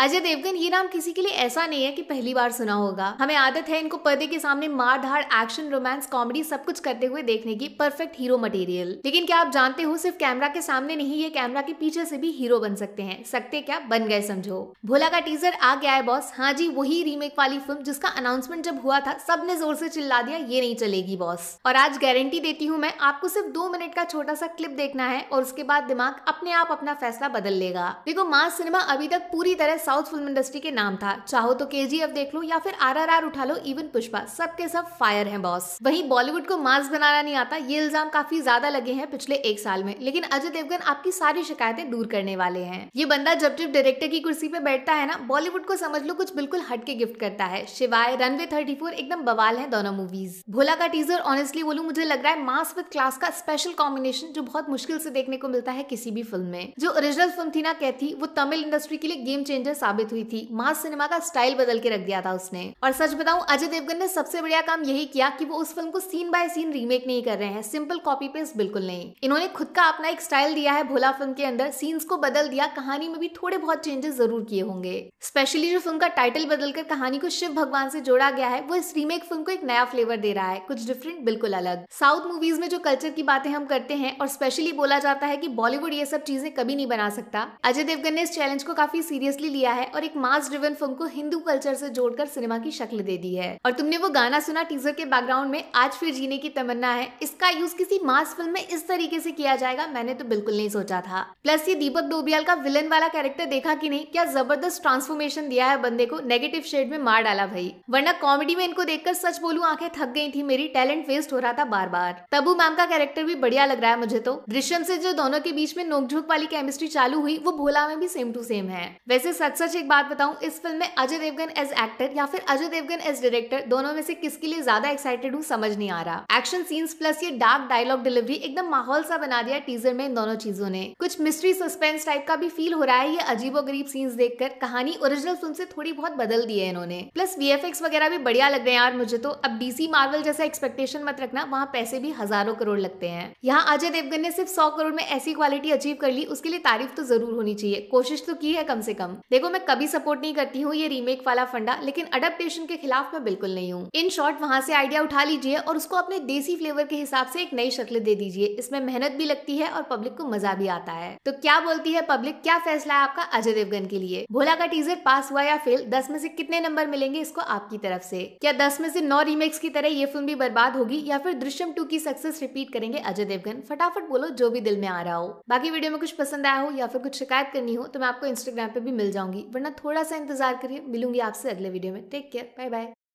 अजय देवगन ये नाम किसी के लिए ऐसा नहीं है कि पहली बार सुना होगा हमें आदत है इनको पर्दे के सामने मार धाड़ एक्शन रोमांस कॉमेडी सब कुछ करते हुए देखने की परफेक्ट हीरो मटेरियल लेकिन क्या आप जानते हो सिर्फ कैमरा के सामने नहीं ये कैमरा के पीछे से भी हीरो बन सकते हैं सकते क्या बन गए समझो भोला का टीजर आ गया है बॉस हाँ जी वही रीमेक वाली फिल्म जिसका अनाउंसमेंट जब हुआ था सबने जोर से चिल्ला दिया ये नहीं चलेगी बॉस और आज गारंटी देती हूँ मैं आपको सिर्फ दो मिनट का छोटा सा क्लिप देखना है और उसके बाद दिमाग अपने आप अपना फैसला बदल लेगा देखो मास सिनेमा अभी तक पूरी तरह साउथ फिल्म इंडस्ट्री के नाम था चाहो तो के देख लो या फिर आर आर आर उठा लो इवन पुष्पा सबके सब फायर है बॉस वही बॉलीवुड को मास्क बनाना नहीं आता ये इल्जाम काफी ज्यादा लगे हैं पिछले एक साल में लेकिन अजय देवगन आपकी सारी शिकायतें दूर करने वाले हैं ये बंदा जब जब डायरेक्टर की कुर्सी पे बैठता है ना बॉलीवुड को समझ लो कुछ बिल्कुल हटके गिफ्ट करता है शिवाय रनवे फोर एकदम बवाल है दोनों मूवीज भोला का टीजर ऑनेस्टली बोलू मुझे लग रहा है मास विद क्लास का स्पेशल कॉम्बिनेशन जो बहुत मुश्किल से देखने को मिलता है किसी भी फिल्म में जो ओरिजिनल फिल्म थी ना कहती वो तमिल इंडस्ट्री के लिए गेम चेंजर साबित हुई थी मास सिनेमा का स्टाइल बदल के रख दिया था उसने और सच बताऊं अजय देवगन ने सबसे बढ़िया काम यही किया कि वो उस फिल्म को सीन बाय सीन रीमेक नहीं कर रहे हैं सिंपल कॉपी पेस्ट बिल्कुल नहीं इन्होंने खुद का अपना एक स्टाइल दिया है भोला फिल्म के अंदर सीन्स को बदल दिया कहानी में भी थोड़े बहुत चेंजेस जरूर किए होंगे स्पेशली जो फिल्म का टाइटल बदलकर कहानी को शिव भगवान से जोड़ा गया है वो इस रीमेक फिल्म को एक नया फ्लेवर दे रहा है कुछ डिफरेंट बिल्कुल अलग साउथ मूवीज में जो कल्चर की बातें हम करते हैं और स्पेशली बोला जाता है की बॉलीवुड ये सब चीजें कभी नहीं बना सकता अजय देवगन ने इस चैलेंज को काफी सीरियसली लिया किया है और एक मास ड्रिवन फिल्म को हिंदू कल्चर से जोड़कर सिनेमा की शक्ल दे दी है और तुमने वो गाना सुना टीजर के बैकग्राउंड में आज फिर जीने की तमन्ना है इसका यूज किसी मास फिल्म में इस तरीके से किया जाएगा मैंने तो बिल्कुल नहीं सोचा था प्लस ये दीपक डोबियाल का विलन वाला कैरेक्टर देखा की नहीं क्या जबरदस्त ट्रांसफॉर्मेशन दिया है बंदे को नेगेटिव शेड में मार डाला भाई वरना कॉमेडी में इनको देखकर सच बोलू आंखें थक गई थी मेरी टैलेंट वेस्ट हो रहा था बार बार तबू मैम का कैरेक्टर भी बढ़िया लग रहा है मुझे तो दृश्यम से जो दोनों के बीच में नोकझोंक वाली केमिस्ट्री चालू हुई वो भोला में भी सेम टू सेम है वैसे सच सच अच्छा एक बात बताऊं इस फिल्म में अजय देवगन एज एक्टर या फिर अजय देवगन एज डायरेक्टर दोनों में से किसके लिए ज्यादा एक्साइटेड हूँ समझ नहीं आ रहा एक्शन सीन्स प्लस ये डार्क डायलॉग डिलीवरी एकदम माहौल सा बना दिया टीजर में इन दोनों चीजों ने कुछ मिस्ट्री सस्पेंस टाइप का भी फील हो रहा है ये अजीबो गरीब सीन्स देखकर कहानी ओरिजिनल फिल्म से थोड़ी बहुत बदल दी है इन्होंने प्लस वी वगैरह भी बढ़िया लग रहे हैं यार मुझे तो अब डीसी मार्वल जैसा एक्सपेक्टेशन मत रखना वहाँ पैसे भी हजारों करोड़ लगते हैं यहाँ अजय देवगन ने सिर्फ सौ करोड़ में ऐसी क्वालिटी अचीव कर ली उसके लिए तारीफ तो जरूर होनी चाहिए कोशिश तो की है कम से कम देखो को तो मैं कभी सपोर्ट नहीं करती हूँ ये रीमेक वाला फंडा लेकिन अडेप्टेशन के खिलाफ मैं बिल्कुल नहीं हूँ इन शॉर्ट वहाँ से आइडिया उठा लीजिए और उसको अपने देसी फ्लेवर के हिसाब से एक नई शक्ल दे दीजिए इसमें मेहनत भी लगती है और पब्लिक को मजा भी आता है तो क्या बोलती है पब्लिक क्या फैसला है आपका अजय देवगन के लिए भोला का टीजर पास हुआ या फेल दस में से कितने नंबर मिलेंगे इसको आपकी तरफ से क्या दस में से नौ रीमेक्स की तरह ये फिल्म भी बर्बाद होगी या फिर दृश्यम टू की सक्सेस रिपीट करेंगे अजय देवगन फटाफट बोलो जो भी दिल में आ रहा हो बाकी वीडियो में कुछ पसंद आया हो या फिर कुछ शिकायत करनी हो तो मैं आपको इंस्टाग्राम पे भी मिल जाऊंगा बताऊंगी वरना थोड़ा सा इंतजार करिए मिलूंगी आपसे अगले वीडियो में टेक केयर बाय बाय